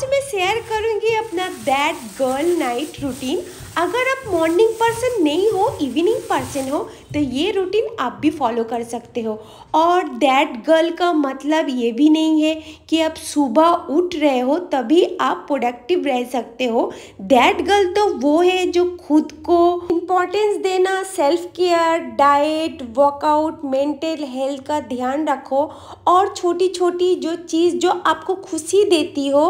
आज मैं शेयर करूंगी अपना दैट गर्ल नाइट रूटीन अगर आप मॉर्निंग पर्सन नहीं हो इवनिंग पर्सन हो तो ये रूटीन आप भी फॉलो कर सकते हो और दैट गर्ल का मतलब ये भी नहीं है कि आप सुबह उठ रहे हो तभी आप प्रोडक्टिव रह सकते हो दैट गर्ल तो वो है जो खुद को इम्पोर्टेंस देना self care diet workout mental health का ध्यान रखो और छोटी छोटी जो चीज़ जो आपको खुशी देती हो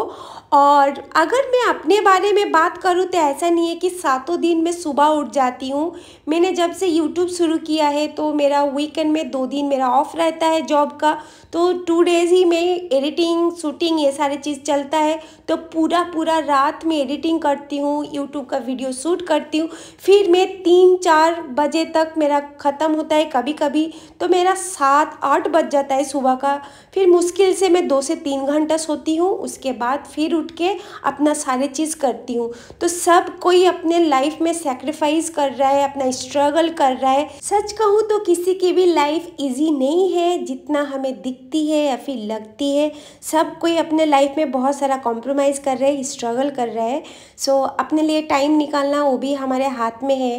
और अगर मैं अपने बारे में बात करूँ तो ऐसा नहीं है कि सातों दिन मैं सुबह उठ जाती हूँ मैंने जब से यूट्यूब शुरू किया है तो मेरा वीकेंड में दो दिन मेरा ऑफ रहता है जॉब का तो टू डेज़ ही मैं एडिटिंग शूटिंग ये सारे चीज़ चलता है तो पूरा पूरा रात में एडिटिंग करती हूँ यूट्यूब का वीडियो शूट करती हूँ फिर मैं तीन चार बजे तक मेरा ख़त्म होता है कभी कभी तो मेरा सात आठ बज जाता है सुबह का फिर मुश्किल से मैं दो से तीन घंटा सोती हूँ उसके बाद फिर उठ के अपना सारे चीज़ करती हूँ तो सब कोई अपने लाइफ में सेक्रीफाइस कर रहा है अपना स्ट्रगल कर रहा है सच कहूँ तो किसी की भी लाइफ ईजी नहीं है जितना हमें दिखती है या फिर लगती है सब कोई अपने लाइफ में बहुत सारा कॉम्प्रोमाइज़ कर रहे हैं स्ट्रगल कर रहा है सो so, अपने लिए टाइम निकालना वो भी हमारे हाथ में है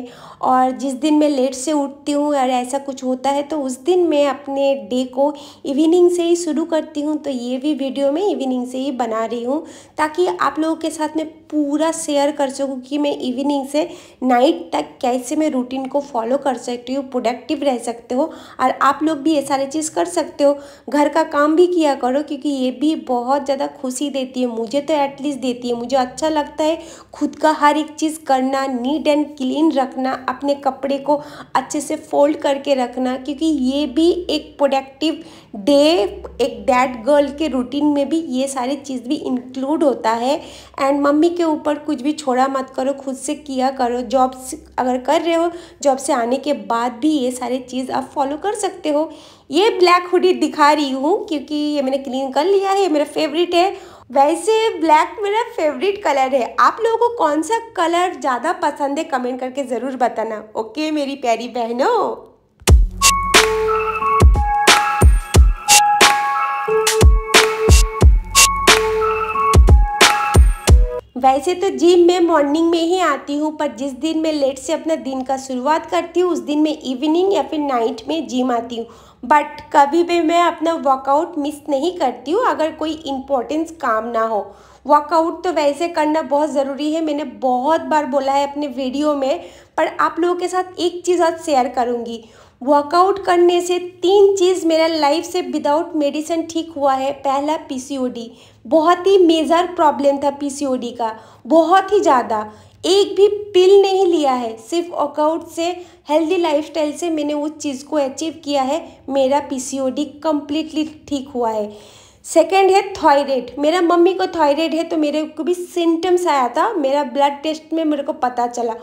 और जिस दिन मैं लेट से उठती हूँ और ऐसा कुछ होता है तो उस दिन मैं अपने डे को इवनिंग से ही शुरू करती हूँ तो ये भी वीडियो में इवनिंग से ही बना रही हूँ ताकि आप लोगों के साथ मैं पूरा शेयर कर सकूँ कि मैं इवनिंग से नाइट तक कैसे मैं रूटीन को फॉलो कर सकती हूँ प्रोडक्टिव रह सकते हो और आप लोग भी ये सारी चीज़ कर सकते हो घर का काम भी किया करो क्योंकि ये भी बहुत ज़्यादा खुशी देती है मुझे तो एटलीस्ट देती है मुझे अच्छा लगता है खुद का हर एक चीज़ करना नीट एंड क्लीन रखना अपने कपड़े को अच्छे से फोल्ड करके रखना क्योंकि ये भी एक प्रोडक्टिव डे एक डैड गर्ल के रूटीन में भी ये सारी चीज़ भी इंक्लूड होता है एंड मम्मी के ऊपर कुछ भी छोड़ा मत करो खुद से किया करो जॉब अगर कर रहे हो जॉब से आने के बाद भी ये सारी चीज़ आप फॉलो कर सकते हो ये ब्लैक हुडी दिखा रही हूँ क्योंकि ये मैंने क्लीन कर लिया है ये मेरा फेवरेट है वैसे ब्लैक मेरा फेवरेट कलर है आप लोगों को कौन सा कलर ज़्यादा पसंद है कमेंट करके ज़रूर बताना ओके मेरी प्यारी बहनों वैसे तो जिम मैं मॉर्निंग में ही आती हूँ पर जिस दिन मैं लेट से अपना दिन का शुरुआत करती हूँ उस दिन मैं इवनिंग या फिर नाइट में जिम आती हूँ बट कभी भी मैं अपना वर्कआउट मिस नहीं करती हूँ अगर कोई इम्पोर्टेंस काम ना हो वर्कआउट तो वैसे करना बहुत ज़रूरी है मैंने बहुत बार बोला है अपने वीडियो में पर आप लोगों के साथ एक चीज़ आज शेयर करूँगी वर्कआउट करने से तीन चीज़ मेरा लाइफ से विदाउट मेडिसिन ठीक हुआ है पहला पी बहुत ही मेजर प्रॉब्लम था पीसीओडी का बहुत ही ज़्यादा एक भी पिल नहीं लिया है सिर्फ वर्कआउट से हेल्दी लाइफस्टाइल से मैंने उस चीज़ को अचीव किया है मेरा पीसीओडी कंप्लीटली ठीक हुआ है सेकेंड है थायराइड मेरा मम्मी को थायराइड है तो मेरे को भी सिम्टम्स आया था मेरा ब्लड टेस्ट में मेरे को पता चला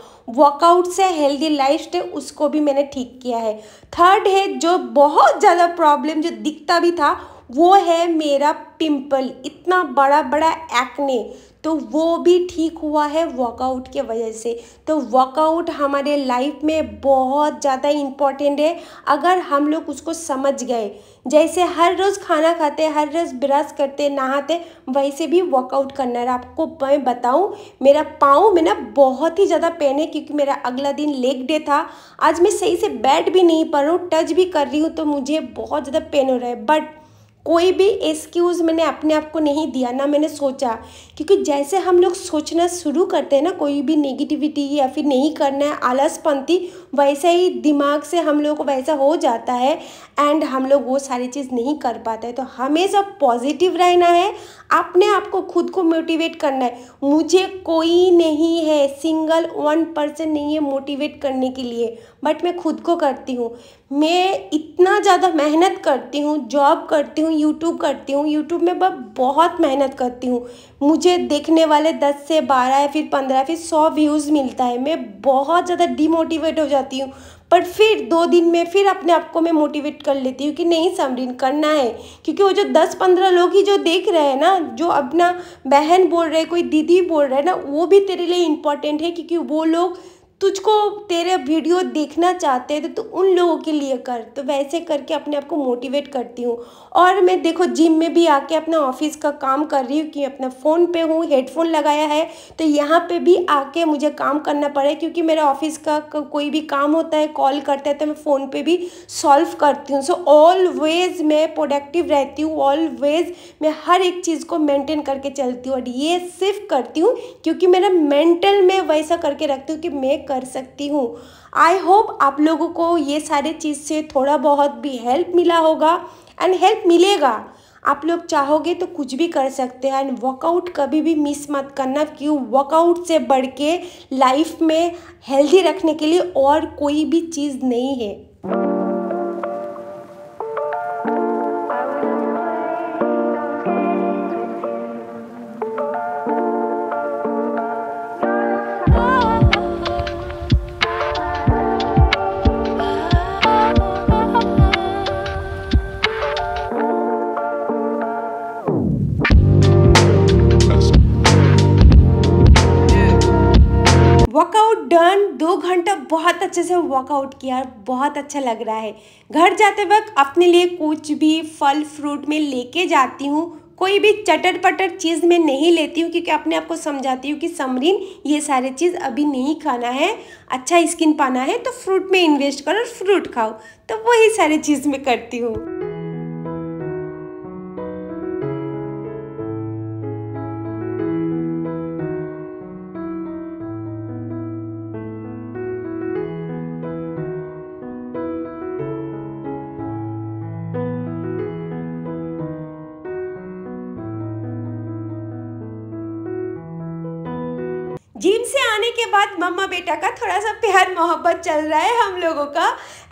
वर्कआउट से हेल्दी लाइफ स्टाइल उसको भी मैंने ठीक किया है थर्ड है जो बहुत ज़्यादा प्रॉब्लम जो दिखता भी था वो है मेरा पिंपल इतना बड़ा बड़ा एक्ने तो वो भी ठीक हुआ है वर्कआउट के वजह से तो वर्कआउट हमारे लाइफ में बहुत ज़्यादा इम्पॉर्टेंट है अगर हम लोग उसको समझ गए जैसे हर रोज़ खाना खाते हर रोज़ ब्रश करते नहाते वैसे भी वर्कआउट करना है आपको मैं बताऊँ मेरा पाँव में ना बहुत ही ज़्यादा पेन है क्योंकि मेरा अगला दिन लेग डे था आज मैं सही से बैठ भी नहीं पा रहा हूँ टच भी कर रही हूँ तो मुझे बहुत ज़्यादा पेन हो रहा है बट कोई भी एक्सक्यूज़ मैंने अपने आप को नहीं दिया ना मैंने सोचा क्योंकि जैसे हम लोग सोचना शुरू करते हैं ना कोई भी नेगेटिविटी या फिर नहीं करना है आलसपंथी वैसे ही दिमाग से हम लोग को वैसा हो जाता है एंड हम लोग वो सारी चीज़ नहीं कर पाते तो हमेशा पॉजिटिव रहना है अपने आप को खुद को मोटिवेट करना है मुझे कोई नहीं है सिंगल वन पर्सन नहीं है मोटिवेट करने के लिए बट मैं खुद को करती हूँ मैं इतना ज़्यादा मेहनत करती हूँ जॉब करती हूँ यूट्यूब करती हूँ यूट्यूब में मैं बहुत मेहनत करती हूँ मुझे देखने वाले दस से बारह या फिर पंद्रह फिर सौ व्यूज़ मिलता है मैं बहुत ज़्यादा डिमोटिवेट हो जाती हूँ पर फिर दो दिन में फिर अपने आप को मैं मोटिवेट कर लेती हूँ कि नहीं समरीन करना है क्योंकि वो जो दस पंद्रह लोग ही जो देख रहे हैं ना जो अपना बहन बोल रहे कोई दीदी बोल रहे हैं ना वो भी तेरे लिए इम्पॉर्टेंट है क्योंकि वो लोग तुझको तेरे वीडियो देखना चाहते हैं तो, तू उन लोगों के लिए कर तो वैसे करके अपने आप को मोटिवेट करती हूँ और मैं देखो जिम में भी आके अपना ऑफिस का काम कर रही हूँ कि अपना फ़ोन पे हूँ हेडफोन लगाया है तो यहाँ पे भी आके मुझे काम करना पड़े क्योंकि मेरा ऑफिस का कोई भी काम होता है कॉल करता है तो मैं फ़ोन पर भी सॉल्व करती हूँ सो ऑलवेज़ मैं प्रोडक्टिव रहती हूँ ऑलवेज़ मैं हर एक चीज़ को मैंटेन करके चलती हूँ और ये सिर्फ करती हूँ क्योंकि मेरा मेंटल में वैसा करके रखती हूँ कि मैं कर सकती हूँ आई होप आप लोगों को ये सारे चीज़ से थोड़ा बहुत भी हेल्प मिला होगा एंड हेल्प मिलेगा आप लोग चाहोगे तो कुछ भी कर सकते हैं एंड वर्कआउट कभी भी मिस मत करना क्यों वर्कआउट से बढ़ के लाइफ में हेल्दी रखने के लिए और कोई भी चीज़ नहीं है वर्कआउट डन दो घंटा बहुत अच्छे से वर्कआउट किया बहुत अच्छा लग रहा है घर जाते वक्त अपने लिए कुछ भी फल फ्रूट में लेके जाती हूँ कोई भी चटर पटर चीज़ में नहीं लेती हूँ क्योंकि अपने आप को समझाती हूँ कि समरीन ये सारे चीज़ अभी नहीं खाना है अच्छा स्किन पाना है तो फ्रूट में इन्वेस्ट करो और फ्रूट खाओ तो वही सारी चीज़ में करती हूँ के बाद मम्मा बेटा का थोड़ा सा प्यार मोहब्बत चल रहा है हम लोगों का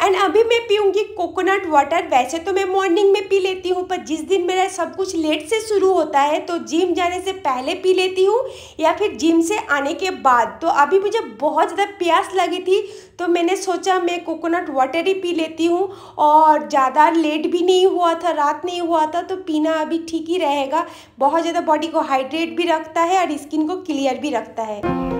एंड अभी मैं पीऊँगी कोकोनट वाटर वैसे तो मैं मॉर्निंग में पी लेती हूँ पर जिस दिन मेरा सब कुछ लेट से शुरू होता है तो जिम जाने से पहले पी लेती हूँ या फिर जिम से आने के बाद तो अभी मुझे बहुत ज़्यादा प्यास लगी थी तो मैंने सोचा मैं कोकोनट वाटर ही पी लेती हूँ और ज़्यादा लेट भी नहीं हुआ था रात नहीं हुआ था तो पीना अभी ठीक ही रहेगा बहुत ज़्यादा बॉडी को हाइड्रेट भी रखता है और स्किन को क्लियर भी रखता है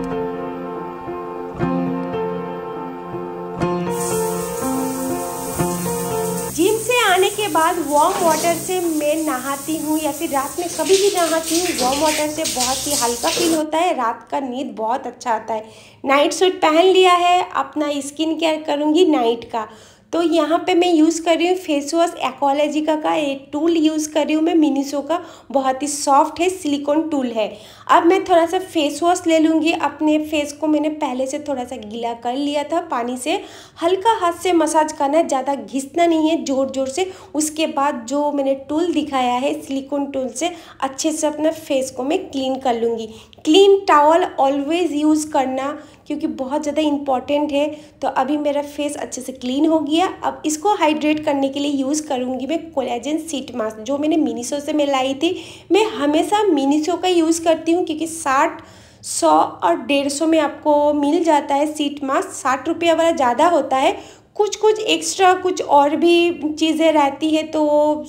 के बाद वार्म वाटर से मैं नहाती हूँ या फिर रात में कभी भी नहाती हूँ वार्म वाटर से बहुत ही हल्का फील होता है रात का नींद बहुत अच्छा आता है नाइट सूट पहन लिया है अपना स्किन केयर करूँगी नाइट का तो यहाँ पे मैं यूज़ कर रही हूँ फेस वॉश एक्वालॉजिका का एक टूल यूज़ कर रही हूँ मैं मिनीसो का बहुत ही सॉफ्ट है सिलिकॉन टूल है अब मैं थोड़ा सा फेस वॉश ले लूँगी अपने फेस को मैंने पहले से थोड़ा सा गीला कर लिया था पानी से हल्का हाथ से मसाज करना है ज़्यादा घिसना नहीं है ज़ोर ज़ोर से उसके बाद जो मैंने टूल दिखाया है सिलिकॉन टूल से अच्छे से अपना फेस को मैं क्लीन कर लूँगी क्लीन टावल ऑलवेज़ यूज़ करना क्योंकि बहुत ज़्यादा इंपॉर्टेंट है तो अभी मेरा फेस अच्छे से क्लीन हो गया अब इसको हाइड्रेट करने के लिए यूज़ करूँगी मैं कोलेजन सीट मास्क जो मैंने मिनीसो से मैं लाई थी मैं हमेशा मिनीसो का यूज़ करती हूँ क्योंकि साठ सौ और डेढ़ सौ में आपको मिल जाता है सीट मास्क साठ रुपये वाला ज़्यादा होता है कुछ कुछ एक्स्ट्रा कुछ और भी चीज़ें रहती है तो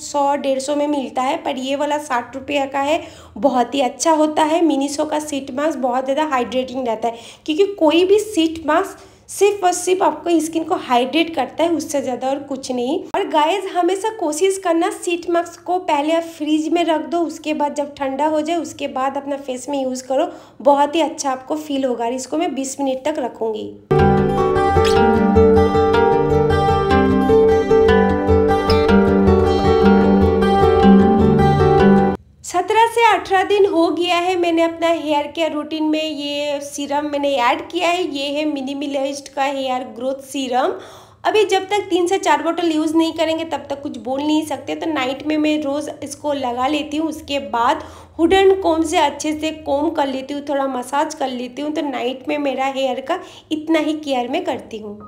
सौ डेढ़ सौ में मिलता है पर ये वाला साठ रुपये का है बहुत ही अच्छा होता है मिनीसो का सीट मास्क बहुत ज़्यादा हाइड्रेटिंग रहता है क्योंकि कोई भी सीट मास्क सिर्फ और सिर्फ आपको स्किन को हाइड्रेट करता है उससे ज़्यादा और कुछ नहीं और गाइस हमेशा कोशिश करना सीट मास्क को पहले आप फ्रिज में रख दो उसके बाद जब ठंडा हो जाए उसके बाद अपना फेस में यूज़ करो बहुत ही अच्छा आपको फील होगा इसको मैं बीस मिनट तक रखूँगी पंद्रह से अठारह दिन हो गया है मैंने अपना हेयर केयर रूटीन में ये सीरम मैंने ऐड किया है ये है मिनिमिलिस्ट का हेयर ग्रोथ सीरम अभी जब तक तीन से चार बोतल यूज़ नहीं करेंगे तब तक कुछ बोल नहीं सकते तो नाइट में मैं रोज़ इसको लगा लेती हूँ उसके बाद हुडन कोम से अच्छे से कोम कर लेती हूँ थोड़ा मसाज कर लेती हूँ तो नाइट में मेरा हेयर का इतना ही केयर मैं करती हूँ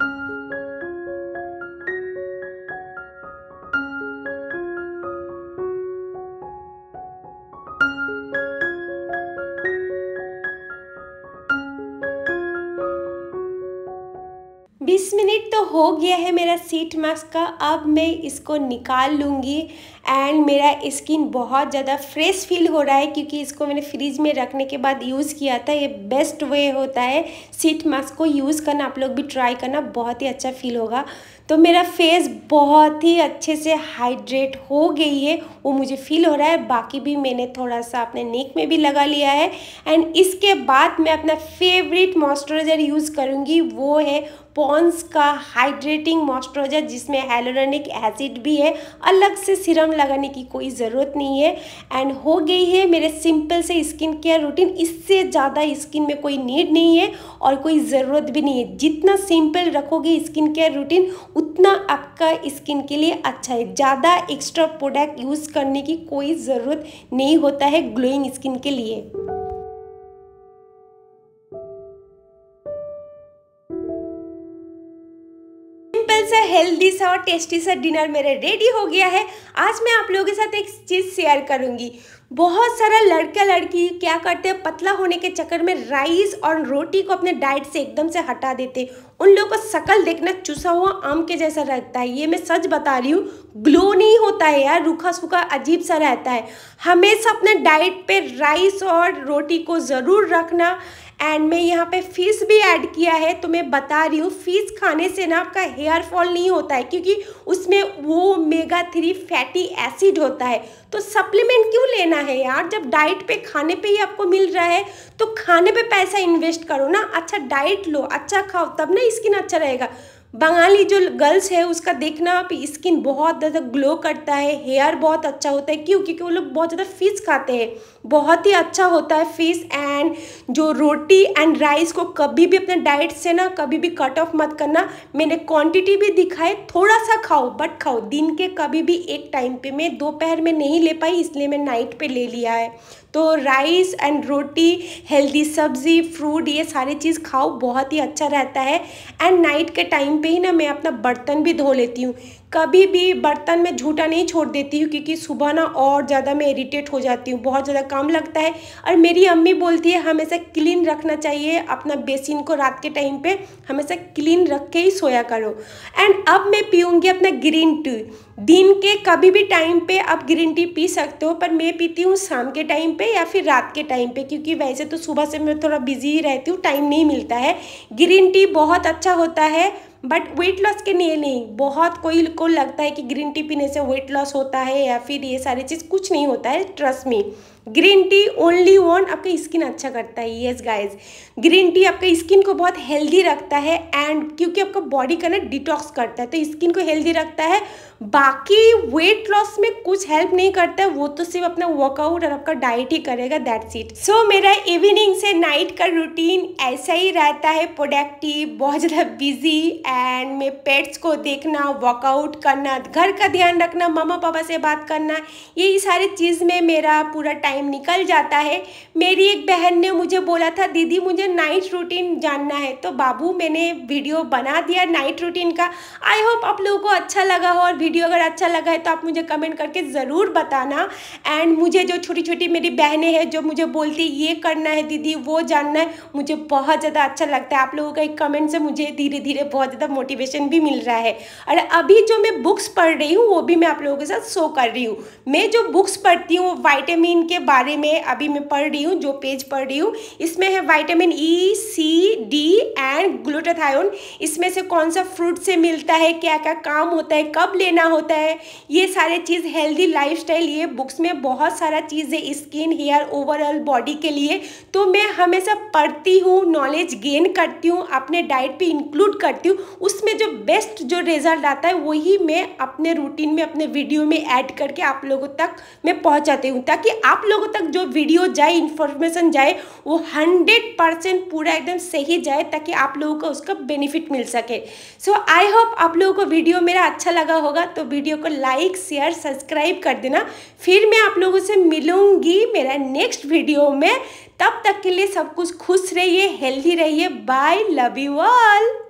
हो गया है मेरा सीट मास्क का अब मैं इसको निकाल लूँगी एंड मेरा स्किन बहुत ज़्यादा फ्रेश फील हो रहा है क्योंकि इसको मैंने फ्रिज में रखने के बाद यूज़ किया था ये बेस्ट वे होता है सीट मास्क को यूज़ करना आप लोग भी ट्राई करना बहुत ही अच्छा फील होगा तो मेरा फेस बहुत ही अच्छे से हाइड्रेट हो गई है वो मुझे फील हो रहा है बाकी भी मैंने थोड़ा सा अपने नेक में भी लगा लिया है एंड इसके बाद मैं अपना फेवरेट मॉइस्चराइज़र यूज़ करूँगी वो है पॉन्स का हाइड्रेटिंग मॉइस्चराइज़र जिसमें हेलोरनिक एसिड भी है अलग से सिरम लगाने की कोई ज़रूरत नहीं है एंड हो गई है मेरे सिंपल से स्किन केयर रूटीन इससे ज़्यादा स्किन में कोई नीड नहीं है और कोई ज़रूरत भी नहीं है जितना सिंपल रखोगे स्किन केयर रूटीन उतना आपका स्किन के लिए अच्छा है ज़्यादा एक्स्ट्रा प्रोडक्ट यूज़ करने की कोई ज़रूरत नहीं होता है ग्लोइंग स्किन के लिए सा हेल्दी सा और टेस्टी सा डिनर मेरा रेडी हो गया है आज मैं आप लोगों के साथ एक चीज़ शेयर करूँगी बहुत सारा लड़का लड़की क्या करते हैं पतला होने के चक्कर में राइस और रोटी को अपने डाइट से एकदम से हटा देते उन लोगों को शकल देखना चूसा हुआ आम के जैसा रहता है ये मैं सच बता रही हूँ ग्लो नहीं होता है यार रूखा सूखा अजीब सा रहता है हमेशा अपने डाइट पे राइस और रोटी को ज़रूर रखना एंड मैं यहाँ पे फिश भी ऐड किया है तो मैं बता रही हूँ फिश खाने से ना आपका हेयर फॉल नहीं होता है क्योंकि उसमें वो मेगा थ्री फैटी एसिड होता है तो सप्लीमेंट क्यों लेना लेना है यार जब डाइट पे खाने पे ही आपको मिल रहा है तो खाने पे पैसा इन्वेस्ट करो ना अच्छा डाइट लो अच्छा खाओ तब ना स्किन अच्छा रहेगा बंगाली जो गर्ल्स है उसका देखना आप स्किन बहुत ज़्यादा ग्लो करता है हेयर बहुत अच्छा होता है क्यों क्योंकि वो लोग बहुत ज़्यादा फिश खाते हैं बहुत ही अच्छा होता है फिश एंड जो रोटी एंड राइस को कभी भी अपने डाइट से ना कभी भी कट ऑफ मत करना मैंने क्वांटिटी भी दिखाए थोड़ा सा खाओ बट खाओ दिन के कभी भी एक टाइम पर मैं दोपहर में नहीं ले पाई इसलिए मैं नाइट पर ले लिया है तो राइस एंड रोटी हेल्दी सब्ज़ी फ्रूट ये सारी चीज़ खाओ बहुत ही अच्छा रहता है एंड नाइट के टाइम पे ही ना मैं अपना बर्तन भी धो लेती हूँ कभी भी बर्तन में झूठा नहीं छोड़ देती हूँ क्योंकि सुबह ना और ज़्यादा मैं इरीटेट हो जाती हूँ बहुत ज़्यादा काम लगता है और मेरी अम्मी बोलती है हमेशा क्लीन रखना चाहिए अपना बेसिन को रात के टाइम पे हमेशा क्लीन रख के ही सोया करो एंड अब मैं पीऊँगी अपना ग्रीन टी दिन के कभी भी टाइम पे आप ग्रीन टी पी सकते हो पर मैं पीती हूँ शाम के टाइम पे या फिर रात के टाइम पे क्योंकि वैसे तो सुबह से मैं थोड़ा बिजी ही रहती हूँ टाइम नहीं मिलता है ग्रीन टी बहुत अच्छा होता है बट वेट लॉस के लिए नहीं बहुत कोई को लगता है कि ग्रीन टी पीने से वेट लॉस होता है या फिर ये सारी चीज़ कुछ नहीं होता है ट्रस्ट में ग्रीन टी ओनली वन आपका स्किन अच्छा करता है येस गाइज ग्रीन टी आपके स्किन को बहुत हेल्दी रखता है एंड क्योंकि आपका बॉडी का ना डिटॉक्स करता है तो स्किन को हेल्दी रखता है बाकी वेट लॉस में कुछ हेल्प नहीं करता है वो तो सिर्फ अपना वर्कआउट और आपका डाइट ही करेगा दैट्स इट सो मेरा इवनिंग से नाइट का रूटीन ऐसा ही रहता है प्रोडक्टिव बहुत ज़्यादा बिजी एंड मैं पेट्स को देखना वर्कआउट करना घर का ध्यान रखना मामा पापा से बात करना यही सारी चीज़ में मेरा पूरा टाइम टाइम निकल जाता है मेरी एक बहन ने मुझे बोला था दीदी मुझे नाइट रूटीन जानना है तो बाबू मैंने वीडियो बना दिया नाइट रूटीन का आई होप आप लोगों को अच्छा लगा हो और वीडियो अगर अच्छा लगा है तो आप मुझे कमेंट करके ज़रूर बताना एंड मुझे जो छोटी छोटी मेरी बहनें हैं जो मुझे बोलती ये करना है दीदी वो जानना है मुझे बहुत ज़्यादा अच्छा लगता है आप लोगों का एक कमेंट से मुझे धीरे धीरे बहुत ज़्यादा मोटिवेशन भी मिल रहा है और अभी जो मैं बुक्स पढ़ रही हूँ वो भी मैं आप लोगों के साथ शो कर रही हूँ मैं जो बुक्स पढ़ती हूँ वो वाइटामिन के बारे में अभी मैं पढ़ रही हूँ जो पेज पढ़ रही हूँ इसमें है vitamin E C D and glutathione इसमें से कौन सा फ्रूट से मिलता है क्या क्या काम होता है कब लेना होता है ये सारे चीज़ हेल्दी लाइफ ये बुक्स में बहुत सारा चीज है स्किन हेयर ओवरऑल बॉडी के लिए तो मैं हमेशा पढ़ती हूँ नॉलेज गेन करती हूँ अपने डाइट पर इंक्लूड करती हूँ उसमें जो बेस्ट जो रिजल्ट आता है वही मैं अपने रूटीन में अपने वीडियो में ऐड करके आप लोगों तक मैं पहुँचाती हूँ ताकि आप लोगों तक जो वीडियो जाए इन्फॉर्मेशन जाए वो हंड्रेड परसेंट पूरा एकदम सही जाए ताकि आप लोगों को उसका बेनिफिट मिल सके सो आई होप आप लोगों को वीडियो मेरा अच्छा लगा होगा तो वीडियो को लाइक शेयर सब्सक्राइब कर देना फिर मैं आप लोगों से मिलूँगी मेरा नेक्स्ट वीडियो में तब तक के लिए सब कुछ खुश रहिए हेल्दी रहिए बाय लव यू ऑल